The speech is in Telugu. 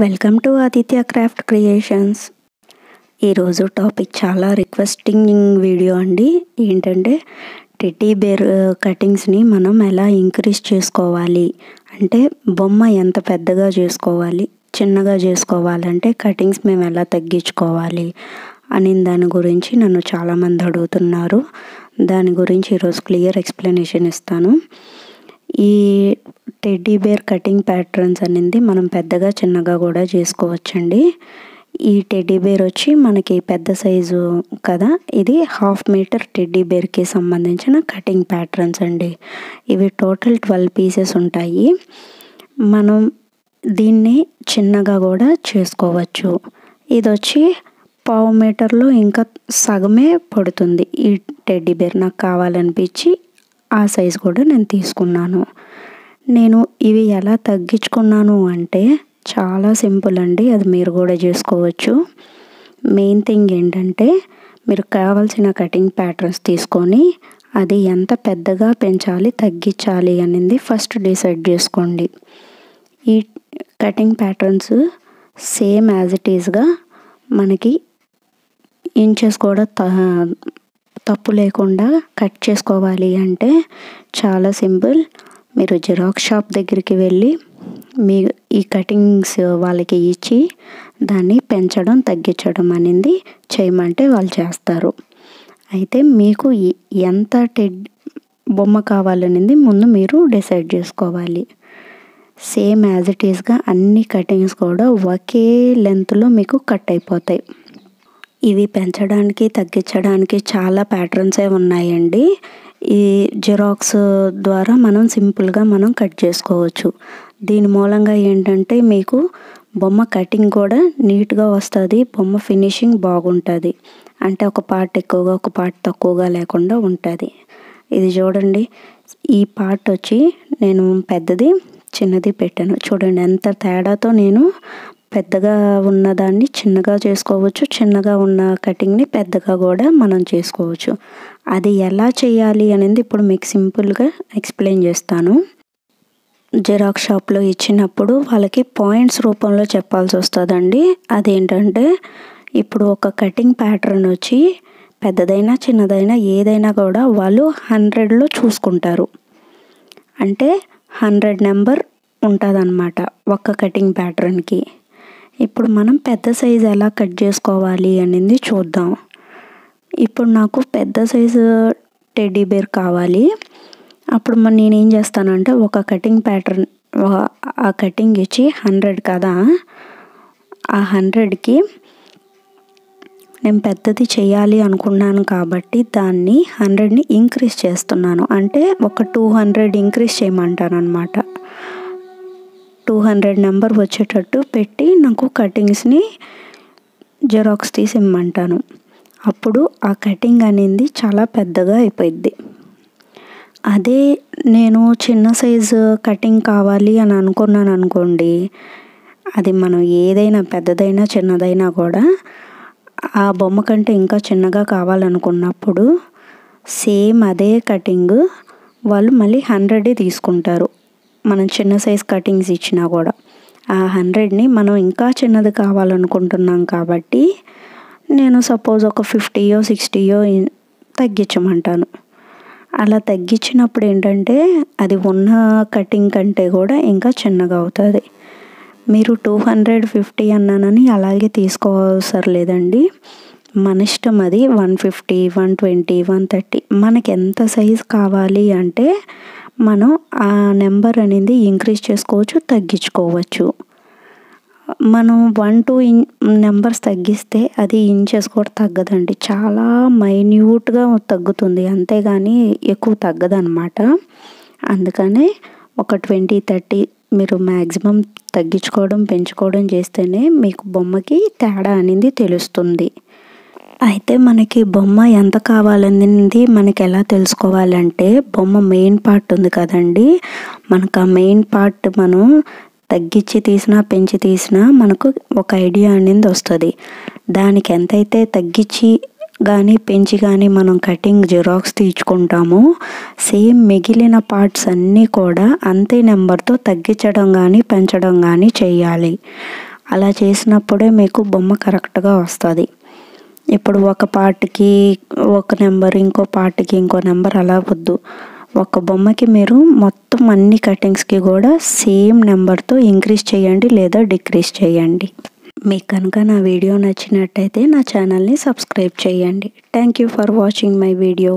welcome to Aditya craft creations ఈరోజు టాపిక్ చాలా రిక్వెస్టింగ్ వీడియో అండి ఏంటంటే టెటీ బేర్ కటింగ్స్ని మనం ఎలా ఇంక్రీజ్ చేసుకోవాలి అంటే బొమ్మ ఎంత పెద్దగా చేసుకోవాలి చిన్నగా చేసుకోవాలంటే కటింగ్స్ మేము ఎలా తగ్గించుకోవాలి అని దాని గురించి నన్ను చాలామంది అడుగుతున్నారు దాని గురించి ఈరోజు క్లియర్ ఎక్స్ప్లెనేషన్ ఇస్తాను ఈ టెడ్డీ బేర్ కటింగ్ ప్యాటర్న్స్ అనేది మనం పెద్దగా చిన్నగా కూడా చేసుకోవచ్చండి ఈ టెడ్డీ బేర్ వచ్చి మనకి పెద్ద సైజు కదా ఇది హాఫ్ మీటర్ టెడ్డీ బేర్కి సంబంధించిన కటింగ్ ప్యాటర్న్స్ అండి ఇవి టోటల్ ట్వెల్వ్ పీసెస్ ఉంటాయి మనం దీన్ని చిన్నగా కూడా చేసుకోవచ్చు ఇది వచ్చి పావు మీటర్లో ఇంకా సగమే పడుతుంది ఈ టెడ్డీ బేర్ నాకు కావాలనిపించి ఆ సైజు కూడా నేను తీసుకున్నాను నేను ఇవి ఎలా తగ్గించుకున్నాను అంటే చాలా సింపుల్ అండి అది మీరు కూడా చేసుకోవచ్చు మెయిన్ థింగ్ ఏంటంటే మీరు కావాల్సిన కటింగ్ ప్యాటర్న్స్ తీసుకొని అది ఎంత పెద్దగా పెంచాలి తగ్గించాలి అనేది ఫస్ట్ డిసైడ్ చేసుకోండి ఈ cutting patterns same as it ఈజ్గా మనకి ఇంచెస్ కూడా తప్పు లేకుండా కట్ చేసుకోవాలి అంటే చాలా సింపుల్ మీరు జిరాక్స్ షాప్ దగ్గరికి వెళ్ళి మీ ఈ కటింగ్స్ వాళ్ళకి ఇచ్చి దాన్ని పెంచడం తగ్గించడం అనేది చేయమంటే వాళ్ళు చేస్తారు అయితే మీకు ఎంత టెడ్ బొమ్మ కావాలనేది ముందు మీరు డిసైడ్ చేసుకోవాలి సేమ్ యాజ్ ఇట్ ఈస్గా అన్ని కటింగ్స్ కూడా ఒకే లెంత్లో మీకు కట్ అయిపోతాయి ఇవి పెంచడానికి తగ్గించడానికి చాలా ప్యాటర్న్సే ఉన్నాయండి ఈ జిరాక్స్ ద్వారా మనం సింపుల్గా మనం కట్ చేసుకోవచ్చు దీని మూలంగా ఏంటంటే మీకు బొమ్మ కటింగ్ కూడా నీట్గా వస్తుంది బొమ్మ ఫినిషింగ్ బాగుంటుంది అంటే ఒక పార్ట్ ఎక్కువగా ఒక పార్ట్ తక్కువగా లేకుండా ఉంటుంది ఇది చూడండి ఈ పార్ట్ వచ్చి నేను పెద్దది చిన్నది పెట్టాను చూడండి ఎంత తేడాతో నేను పెద్దగా ఉన్నదాన్ని చిన్నగా చేసుకోవచ్చు చిన్నగా ఉన్న కటింగ్ని పెద్దగా కూడా మనం చేసుకోవచ్చు అది ఎలా చేయాలి అనేది ఇప్పుడు మీకు సింపుల్గా ఎక్స్ప్లెయిన్ చేస్తాను జెరాక్స్ షాప్లో ఇచ్చినప్పుడు వాళ్ళకి పాయింట్స్ రూపంలో చెప్పాల్సి వస్తుందండి అదేంటంటే ఇప్పుడు ఒక కటింగ్ ప్యాటర్న్ వచ్చి పెద్దదైనా చిన్నదైనా ఏదైనా కూడా వాళ్ళు హండ్రెడ్లో చూసుకుంటారు అంటే హండ్రెడ్ నెంబర్ ఉంటుందన్నమాట ఒక్క కటింగ్ ప్యాటర్న్కి ఇప్పుడు మనం పెద్ద సైజు ఎలా కట్ చేసుకోవాలి అనేది చూద్దాం ఇప్పుడు నాకు పెద్ద సైజు టెడ్డీ బేర్ కావాలి అప్పుడు నేను ఏం చేస్తానంటే ఒక కటింగ్ ప్యాటర్న్ ఆ కటింగ్ ఇచ్చి హండ్రెడ్ కదా ఆ హండ్రెడ్కి నేను పెద్దది చేయాలి అనుకున్నాను కాబట్టి దాన్ని హండ్రెడ్ని ఇంక్రీజ్ చేస్తున్నాను అంటే ఒక టూ హండ్రెడ్ ఇంక్రీజ్ చేయమంటాను అనమాట టూ హండ్రెడ్ నెంబర్ వచ్చేటట్టు పెట్టి నాకు కటింగ్స్ని జెరాక్స్ తీసి ఇమ్మంటాను అప్పుడు ఆ కటింగ్ అనేది చాలా పెద్దగా అయిపోయింది అదే నేను చిన్న సైజు కటింగ్ కావాలి అని అనుకున్నాను అనుకోండి అది మనం ఏదైనా పెద్దదైనా చిన్నదైనా కూడా ఆ బొమ్మ కంటే ఇంకా చిన్నగా కావాలనుకున్నప్పుడు సేమ్ అదే కటింగ్ వాళ్ళు మళ్ళీ హండ్రెడే తీసుకుంటారు మనం చిన్న సైజ్ కటింగ్స్ ఇచ్చినా కూడా ఆ హండ్రెడ్ని మనం ఇంకా చిన్నది కావాలనుకుంటున్నాం కాబట్టి నేను సపోజ్ ఒక ఫిఫ్టీయో సిక్స్టీయో తగ్గించమంటాను అలా తగ్గించినప్పుడు ఏంటంటే అది ఉన్న కటింగ్ కంటే కూడా ఇంకా చిన్నగా అవుతుంది మీరు టూ హండ్రెడ్ ఫిఫ్టీ అన్నానని అలాగే తీసుకోవసరం లేదండి మన ఇష్టం అది one fifty one twenty one thirty మనకి ఎంత సైజ్ కావాలి అంటే మనం ఆ నెంబర్ అనేది ఇంక్రీజ్ చేసుకోవచ్చు తగ్గించుకోవచ్చు మనం వన్ టూ ఇన్ నెంబర్స్ తగ్గిస్తే అది ఇంచెస్ కూడా తగ్గదండి చాలా మైన్యూట్గా తగ్గుతుంది అంతేగాని ఎక్కువ తగ్గదనమాట అందుకనే ఒక ట్వంటీ థర్టీ మీరు మ్యాక్సిమం తగ్గించుకోవడం పెంచుకోవడం చేస్తేనే మీకు బొమ్మకి తేడా అనేది తెలుస్తుంది అయితే మనకి బొమ్మ ఎంత కావాలనేది మనకి ఎలా తెలుసుకోవాలంటే బొమ్మ మెయిన్ పార్ట్ ఉంది కదండి మనకు ఆ మెయిన్ పార్ట్ మనం తగ్గించి తీసినా పెంచి తీసినా మనకు ఒక ఐడియా అనేది వస్తుంది దానికి ఎంతైతే తగ్గించి కానీ పెంచి కానీ మనం కటింగ్ జిరాక్స్ తీర్చుకుంటాము సేమ్ మిగిలిన పార్ట్స్ అన్నీ కూడా అంతే నెంబర్తో తగ్గించడం కానీ పెంచడం కానీ చేయాలి అలా చేసినప్పుడే మీకు బొమ్మ కరెక్ట్గా వస్తుంది ఇప్పుడు ఒక పార్ట్కి ఒక నెంబర్ ఇంకో పార్ట్కి ఇంకో నెంబర్ అలా వద్దు ఒక బొమ్మకి మీరు మొత్తం అన్ని కటింగ్స్కి కూడా సేమ్ నెంబర్తో ఇంక్రీజ్ చేయండి లేదా డిక్రీజ్ చేయండి మీకు కనుక నా వీడియో నచ్చినట్టయితే నా ఛానల్ని సబ్స్క్రైబ్ చేయండి thank you for watching my video